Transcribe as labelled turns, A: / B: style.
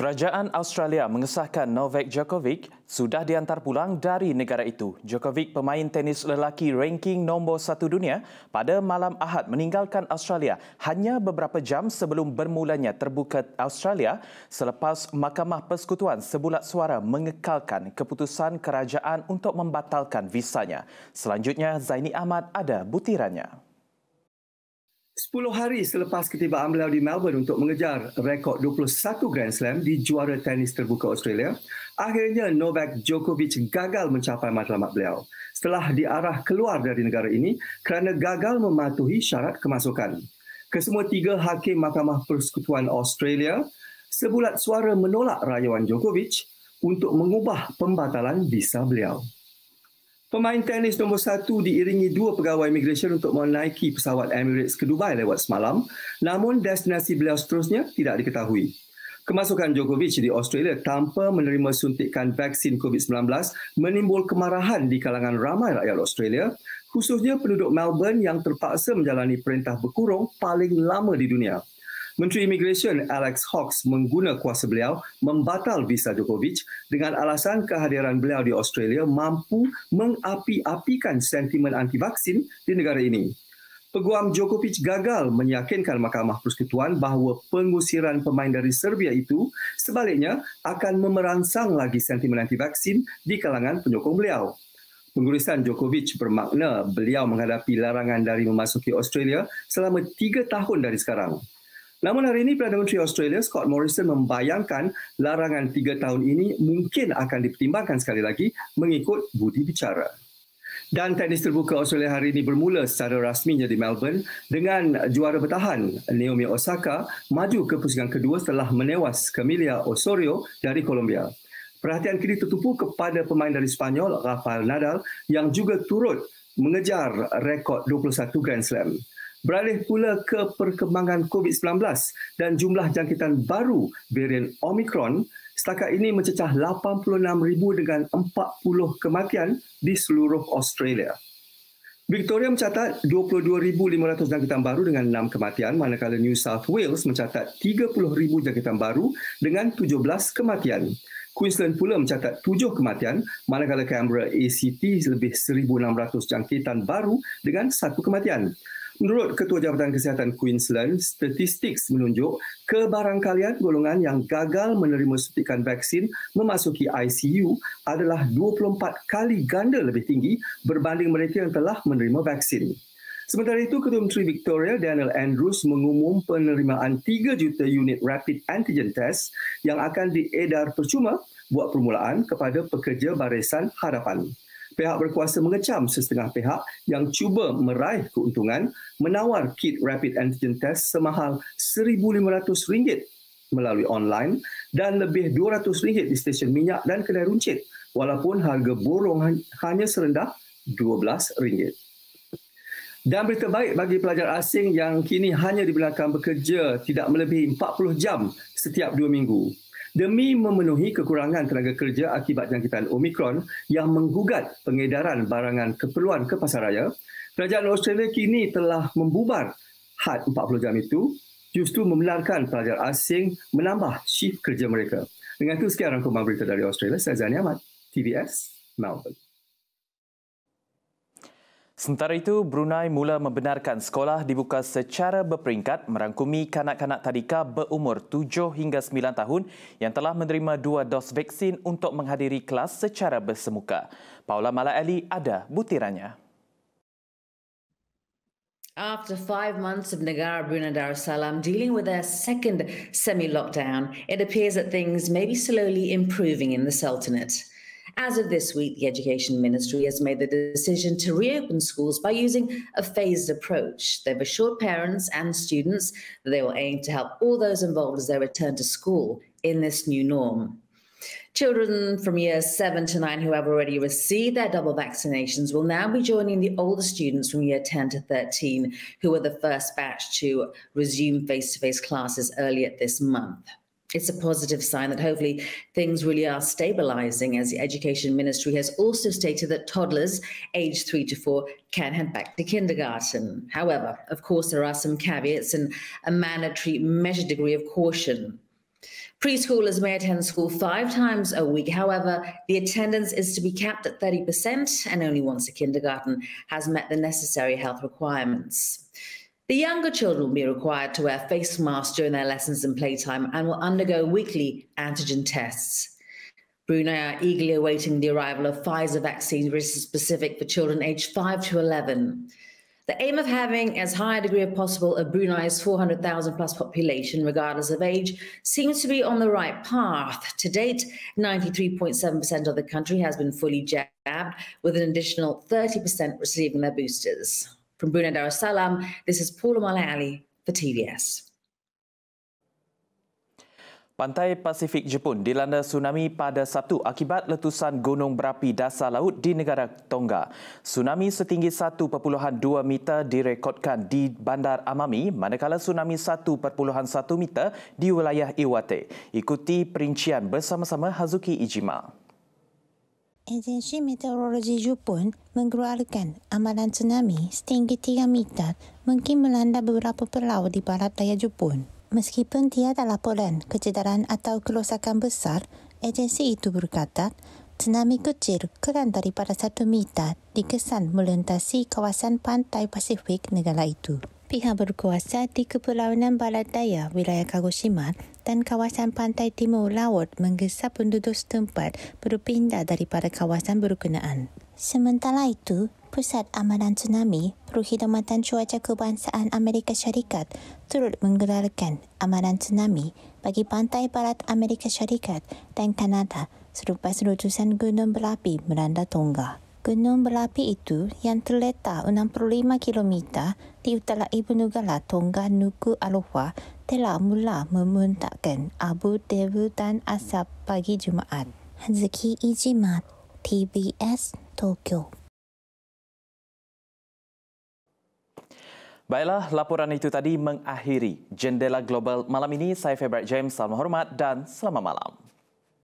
A: Kerajaan Australia mengesahkan Novak Djokovic sudah diantar pulang dari negara itu. Djokovic, pemain tenis lelaki ranking nombor satu dunia, pada malam Ahad meninggalkan Australia hanya beberapa jam sebelum bermulanya terbuka Australia selepas Mahkamah Persekutuan sebulat suara mengekalkan keputusan kerajaan untuk membatalkan visanya. Selanjutnya, Zaini Ahmad ada butirannya.
B: 10 hari selepas ketibaan beliau di Melbourne untuk mengejar rekod 21 Grand Slam di juara tenis terbuka Australia, akhirnya Novak Djokovic gagal mencapai matlamat beliau setelah diarah keluar dari negara ini kerana gagal mematuhi syarat kemasukan. Kesemua tiga hakim Mahkamah Persekutuan Australia sebulat suara menolak rayuan Djokovic untuk mengubah pembatalan visa beliau. Pemain tenis nombor satu diiringi dua pegawai imigresen untuk menaiki pesawat Emirates ke Dubai lewat semalam, namun destinasi beliau seterusnya tidak diketahui. Kemasukan Djokovic di Australia tanpa menerima suntikan vaksin COVID-19 menimbul kemarahan di kalangan ramai rakyat Australia, khususnya penduduk Melbourne yang terpaksa menjalani perintah berkurung paling lama di dunia. Menteri Immigration Alex Hawkes mengguna kuasa beliau membatal visa Djokovic dengan alasan kehadiran beliau di Australia mampu mengapi-apikan sentimen anti-vaksin di negara ini. Peguam Djokovic gagal meyakinkan Mahkamah Persekutuan bahawa pengusiran pemain dari Serbia itu sebaliknya akan memerangsang lagi sentimen anti-vaksin di kalangan penyokong beliau. Pengurusan Djokovic bermakna beliau menghadapi larangan dari memasuki Australia selama tiga tahun dari sekarang. Namun hari ini Perdana Menteri Australia Scott Morrison membayangkan larangan tiga tahun ini mungkin akan dipertimbangkan sekali lagi mengikut budi bicara. Dan tenis terbuka Australia hari ini bermula secara rasminya di Melbourne dengan juara bertahan Naomi Osaka maju ke pusingan kedua setelah menewas Camilla Osorio dari Colombia. Perhatian kini tertumpu kepada pemain dari Spanyol Rafael Nadal yang juga turut mengejar rekod 21 Grand Slam. Beralih pula ke perkembangan COVID-19 dan jumlah jangkitan baru varian Omicron setakat ini mencecah 86,000 dengan 40 kematian di seluruh Australia. Victoria mencatat 22,500 jangkitan baru dengan 6 kematian manakala New South Wales mencatat 30,000 jangkitan baru dengan 17 kematian. Queensland pula mencatat 7 kematian manakala Canberra ACT lebih 1,600 jangkitan baru dengan 1 kematian. Menurut Ketua Jabatan Kesihatan Queensland, statistik menunjuk kebarangkalian golongan yang gagal menerima suntikan vaksin memasuki ICU adalah 24 kali ganda lebih tinggi berbanding mereka yang telah menerima vaksin. Sementara itu, Ketua Menteri Victoria Daniel Andrews mengumum penerimaan 3 juta unit rapid antigen test yang akan diedar percuma buat permulaan kepada pekerja barisan harapan pihak berkuasa mengecam sesetengah pihak yang cuba meraih keuntungan menawar kit rapid antigen test semahal RM1,500 melalui online dan lebih RM200 di stesen minyak dan kedai runcit walaupun harga borong hanya serendah RM12. Dan berita baik bagi pelajar asing yang kini hanya dibenarkan bekerja tidak melebihi 40 jam setiap 2 minggu demi memenuhi kekurangan tenaga kerja akibat jangkitan Omicron yang menggugat pengedaran barangan keperluan ke pasar raya, kerajaan Australia kini telah membubar had 40 jam itu justru membenarkan pelajar asing menambah shift kerja mereka. Dengan itu, sekian rangkuman berita dari Australia. Saya Zani Ahmad, TVS Melbourne.
A: Sementara itu, Brunei mula membenarkan sekolah dibuka secara berperingkat merangkumi kanak-kanak tadika berumur 7 hingga 9 tahun yang telah menerima dua dos vaksin untuk menghadiri kelas secara bersemuka. Paula Malaeli ada butirannya.
C: After five months of Negara Brunei Darussalam dealing with their second semi-lockdown, it appears that things may be slowly improving in the Sultanate. As of this week, the Education Ministry has made the decision to reopen schools by using a phased approach. They've assured parents and students that they will aim to help all those involved as they return to school in this new norm. Children from years seven to nine who have already received their double vaccinations will now be joining the older students from year 10 to 13, who were the first batch to resume face to face classes earlier this month it's a positive sign that hopefully things really are stabilizing as the education ministry has also stated that toddlers aged 3 to 4 can head back to kindergarten however of course there are some caveats and a mandatory measured degree of caution preschoolers may attend school five times a week however the attendance is to be capped at 30% and only once a kindergarten has met the necessary health requirements the younger children will be required to wear face masks during their lessons and playtime and will undergo weekly antigen tests. Brunei are eagerly awaiting the arrival of Pfizer vaccine, which is specific for children aged 5 to 11. The aim of having as high a degree as possible of Brunei's 400,000 plus population, regardless of age, seems to be on the right path. To date, 93.7% of the country has been fully jabbed, with an additional 30% receiving their boosters. From Brunei Darussalam, this is Paul Paula Ali for TVS.
A: Pantai Pasifik Jepun dilanda tsunami pada Sabtu akibat letusan gunung berapi dasar laut di negara Tonga. Tsunami setinggi 1.2 meter direkodkan di Bandar Amami manakala tsunami 1.1 meter di wilayah Iwate. Ikuti perincian bersama-sama Hazuki Ijima
D: agensi meteorologi Jepun mengeluarkan amaran tsunami setinggi 3 meter mungkin melanda beberapa pulau di barat daya Jepun. Meskipun tiada laporan kecederaan atau kerosakan besar, agensi itu berkata tsunami kecil kurang daripada 1 meter dikesan melintasi kawasan pantai Pasifik negara itu. Pihak berkuasa di Kepulauan Barat Daya, wilayah Kagoshima, dan kawasan pantai timur laut menggesap penduduk setempat berpindah daripada kawasan berkenaan. Sementara itu, Pusat Amalan Tsunami Perkhidmatan Cuaca Kebangsaan Amerika Syarikat turut menggelarkan amalan tsunami bagi pantai barat Amerika Syarikat dan Kanada serupa letusan gunung berapi melanda Tonga. Gunung berapi itu yang terletak 65 km di utara Ibu Nugala Tonga Nuku Aloha telah mula memuntahkan Abu dan Asap pagi Jumaat. Hanzuki Ijimat, TBS, Tokyo.
A: Baiklah, laporan itu tadi mengakhiri Jendela Global malam ini. Saya Febrat James, salam hormat dan selamat malam.